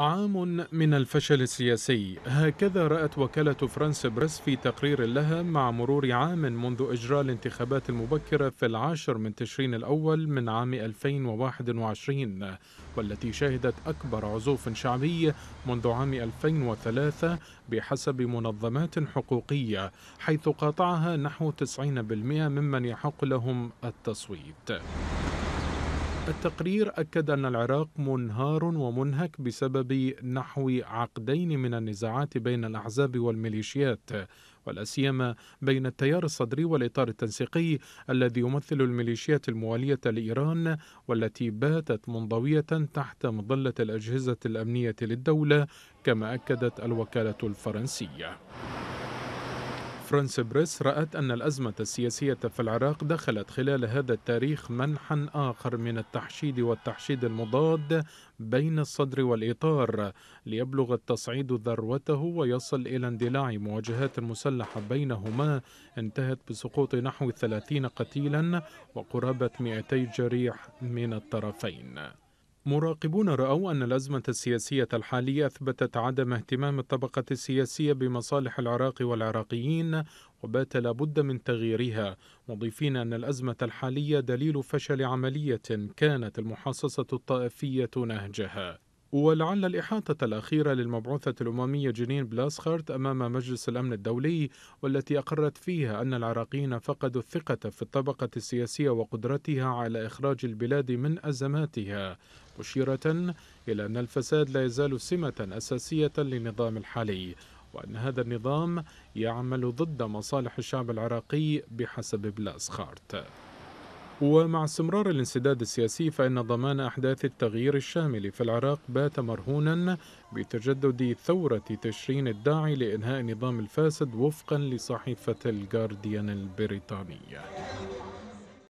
عام من الفشل السياسي هكذا رأت وكالة فرانس بريس في تقرير لها مع مرور عام منذ إجراء الانتخابات المبكرة في العاشر من تشرين الأول من عام 2021 والتي شهدت أكبر عزوف شعبي منذ عام 2003 بحسب منظمات حقوقية حيث قاطعها نحو 90% ممن يحق لهم التصويت التقرير أكد أن العراق منهار ومنهك بسبب نحو عقدين من النزاعات بين الأحزاب والميليشيات والأسيما بين التيار الصدري والاطار التنسيقي الذي يمثل الميليشيات المواليه لايران والتي باتت منضويه تحت مظله الاجهزه الامنيه للدوله كما اكدت الوكاله الفرنسيه فرانس بريس رأت أن الأزمة السياسية في العراق دخلت خلال هذا التاريخ منحا آخر من التحشيد والتحشيد المضاد بين الصدر والإطار ليبلغ التصعيد ذروته ويصل إلى اندلاع مواجهات مسلحة بينهما انتهت بسقوط نحو 30 قتيلا وقرابة 200 جريح من الطرفين مراقبون رأوا أن الأزمة السياسية الحالية أثبتت عدم اهتمام الطبقة السياسية بمصالح العراق والعراقيين وبات لابد من تغييرها مضيفين أن الأزمة الحالية دليل فشل عملية كانت المحاصصة الطائفية نهجها ولعل الإحاطة الأخيرة للمبعوثة الأممية جنين بلاسخارت أمام مجلس الأمن الدولي والتي أقرت فيها أن العراقيين فقدوا الثقة في الطبقة السياسية وقدرتها على إخراج البلاد من أزماتها مشيرة إلى أن الفساد لا يزال سمة أساسية للنظام الحالي وأن هذا النظام يعمل ضد مصالح الشعب العراقي بحسب بلاسخارت ومع استمرار الانسداد السياسي فإن ضمان أحداث التغيير الشامل في العراق بات مرهونا بتجدد ثورة تشرين الداعي لإنهاء نظام الفاسد وفقا لصحيفة الجارديان البريطانية